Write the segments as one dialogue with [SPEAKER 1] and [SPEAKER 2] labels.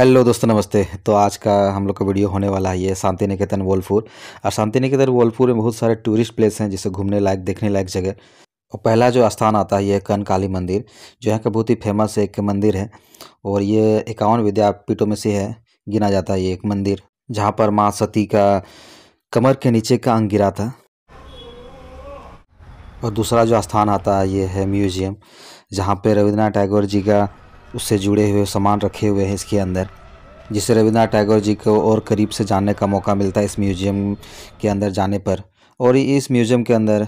[SPEAKER 1] hello दोस्तों नमस्ते तो आज का हम लोग का वीडियो होने वाला है ये शांति निकेतन वोलपुर और शांति निकेतन वोलपुर में बहुत सारे टूरिस्ट प्लेस हैं जिसे घूमने लायक देखने लायक जगह और पहला जो स्थान आता है ये कन काली मंदिर जो यहाँ का बहुत ही फेमस एक मंदिर है और ये इक्यावन विद्यापीठों में से है गिना जाता है ये एक मंदिर जहाँ पर माँ सती का कमर के नीचे का अंग गिरा था और दूसरा जो स्थान आता है ये है म्यूजियम जहाँ पर रविंद्रनाथ टैगोर जी का उससे जुड़े हुए सामान रखे हुए हैं इसके अंदर जिसे रविंद्रनाथ टैगोर जी को और करीब से जानने का मौका मिलता है इस म्यूज़ियम के अंदर जाने पर और इस म्यूज़ियम के अंदर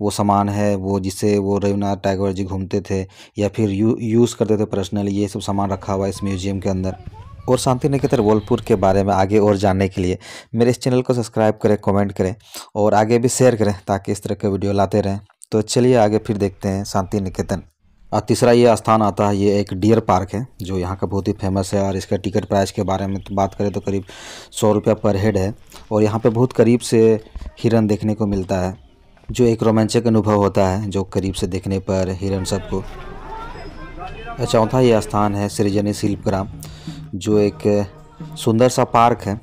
[SPEAKER 1] वो सामान है वो जिसे वो रविन्द्रनाथ टैगोर जी घूमते थे या फिर यू यूज़ करते थे पर्सनली ये सब सामान रखा हुआ है इस म्यूज़ियम के अंदर और शांति निकेतन बोलपुर के बारे में आगे और जानने के लिए मेरे इस चैनल को सब्सक्राइब करें कमेंट करें और आगे भी शेयर करें ताकि इस तरह के वीडियो लाते रहें तो चलिए आगे फिर देखते हैं शांति निकेतन और तीसरा ये स्थान आता है ये एक डियर पार्क है जो यहाँ का बहुत ही फेमस है और इसका टिकट प्राइस के बारे में तो बात करें तो करीब सौ रुपया पर हेड है और यहाँ पे बहुत करीब से हिरन देखने को मिलता है जो एक रोमांचक अनुभव होता है जो करीब से देखने पर हिरन सबको अच्छा, चौथा ये स्थान है सृजनी शिल्पग्राम जो एक सुंदर सा पार्क है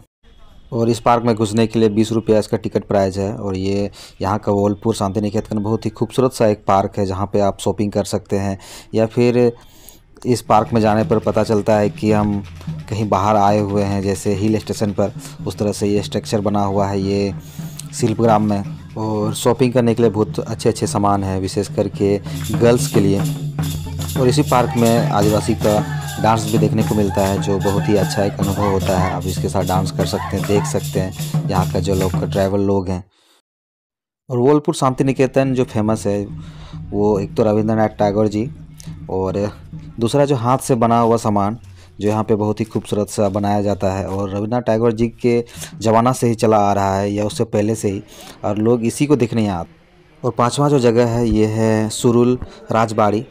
[SPEAKER 1] और इस पार्क में घुसने के लिए बीस रुपया इसका टिकट प्राइस है और ये यहाँ का वोलपुर शांति निकेतन बहुत ही खूबसूरत सा एक पार्क है जहाँ पे आप शॉपिंग कर सकते हैं या फिर इस पार्क में जाने पर पता चलता है कि हम कहीं बाहर आए हुए हैं जैसे हिल स्टेशन पर उस तरह से ये स्ट्रक्चर बना हुआ है ये शिल्पग्राम में और शॉपिंग करने के लिए बहुत अच्छे अच्छे सामान हैं विशेष करके गर्ल्स के लिए और इसी पार्क में आदिवासी का डांस भी देखने को मिलता है जो बहुत ही अच्छा एक अनुभव होता है आप इसके साथ डांस कर सकते हैं देख सकते हैं यहाँ का जो लोग ट्रैवल लोग हैं और वोलपुर शांति निकेतन जो फेमस है वो एक तो रविंद्रनाथ टैगोर जी और दूसरा जो हाथ से बना हुआ सामान जो यहाँ पे बहुत ही खूबसूरत सा बनाया जाता है और रविन्द्रनाथ टैगोर जी के ज़माना से ही चला आ रहा है या उससे पहले से ही और लोग इसी को देखने आते और पांचवा जो जगह है ये है सुरुल राजबाड़ी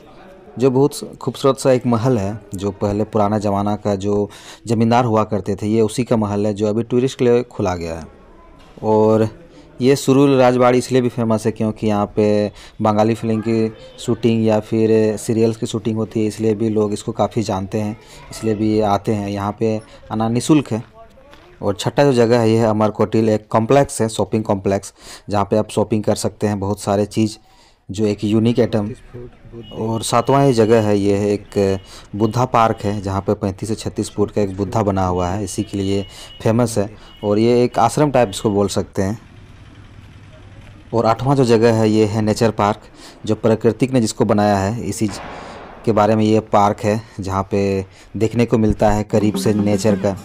[SPEAKER 1] जो बहुत खूबसूरत सा एक महल है जो पहले पुराना ज़माना का जो ज़मींदार हुआ करते थे ये उसी का महल है जो अभी टूरिस्ट के लिए खुला गया है और ये सुरुल राजबाड़ी इसलिए भी फेमस है क्योंकि यहाँ पे बंगाली फिल्म की शूटिंग या फिर सीरियल्स की शूटिंग होती है इसलिए भी लोग इसको काफ़ी जानते हैं इसलिए भी आते हैं यहाँ पे आना निशुल्क है और छठा जो जगह है यह अमर कोटिल एक कॉम्प्लेक्स है शॉपिंग कॉम्प्लेक्स जहाँ पे आप शॉपिंग कर सकते हैं बहुत सारे चीज़ जो एक यूनिक एटम और सातवां ये जगह है ये है एक बुद्धा पार्क है जहाँ पे 35 से 36 फुट का एक बुद्धा बना हुआ है इसी के लिए फेमस है और ये एक आश्रम टाइप इसको बोल सकते हैं और आठवां जो जगह है ये है नेचर पार्क जो प्राकृतिक ने जिसको बनाया है इसी के बारे में ये पार्क है जहाँ पे देखने को मिलता है करीब से नेचर का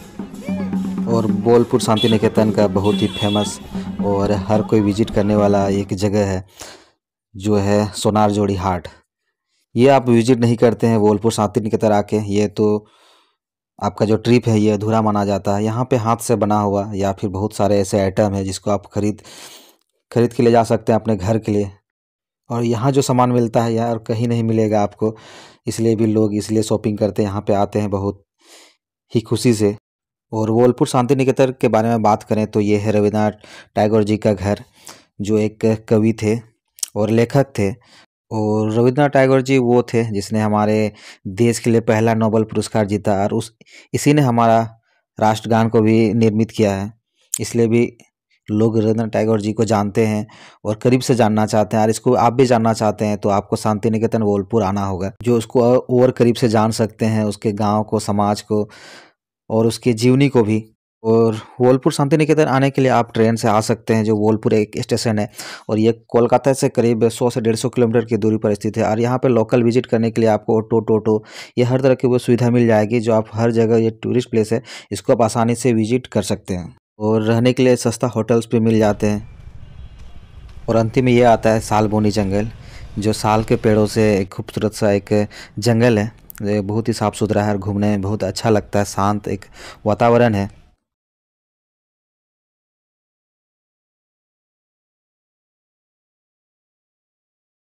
[SPEAKER 1] और बोलपुर शांति निकेतन का बहुत ही फेमस और हर कोई विजिट करने वाला एक जगह है जो है सोनार जोड़ी हाट ये आप विजिट नहीं करते हैं बोलपुर शांति निकेतन आके ये तो आपका जो ट्रिप है ये अधूरा माना जाता है यहाँ पे हाथ से बना हुआ या फिर बहुत सारे ऐसे आइटम है जिसको आप खरीद खरीद के ले जा सकते हैं अपने घर के लिए और यहाँ जो सामान मिलता है यार कहीं नहीं मिलेगा आपको इसलिए भी लोग इसलिए शॉपिंग करते हैं यहाँ पे आते हैं बहुत ही खुशी से और वोलपुर शांति निकेतन के बारे में बात करें तो ये है रविन्द्रनाथ टैगोर जी का घर जो एक कवि थे और लेखक थे और रविंद्रनाथ टैगोर जी वो थे जिसने हमारे देश के लिए पहला नोबल पुरस्कार जीता और उस इसी ने हमारा राष्ट्रगान को भी निर्मित किया है इसलिए भी लोग रविंद्रनाथ टैगोर जी को जानते हैं और करीब से जानना चाहते हैं और इसको आप भी जानना चाहते हैं तो आपको शांति निकेतन बोलपुर आना होगा जो उसको और करीब से जान सकते हैं उसके गाँव को समाज को और उसके जीवनी को भी और वोलपुर शांति निकेतन आने के लिए आप ट्रेन से आ सकते हैं जो वोलपुर एक स्टेशन है और ये कोलकाता से करीब 100 से 150 किलोमीटर की दूरी पर स्थित है और यहाँ पे लोकल विजिट करने के लिए आपको ऑटो टोटो ये हर तरह की वो सुविधा मिल जाएगी जो आप हर जगह ये टूरिस्ट प्लेस है इसको आप आसानी से विजिट कर सकते हैं और रहने के लिए सस्ता होटल्स भी मिल जाते हैं और अंतिम ये आता है सालबोनी जंगल जो साल के पेड़ों से एक खूबसूरत सा एक जंगल है बहुत ही साफ़ सुथरा है और घूमने में बहुत अच्छा लगता है शांत एक वातावरण है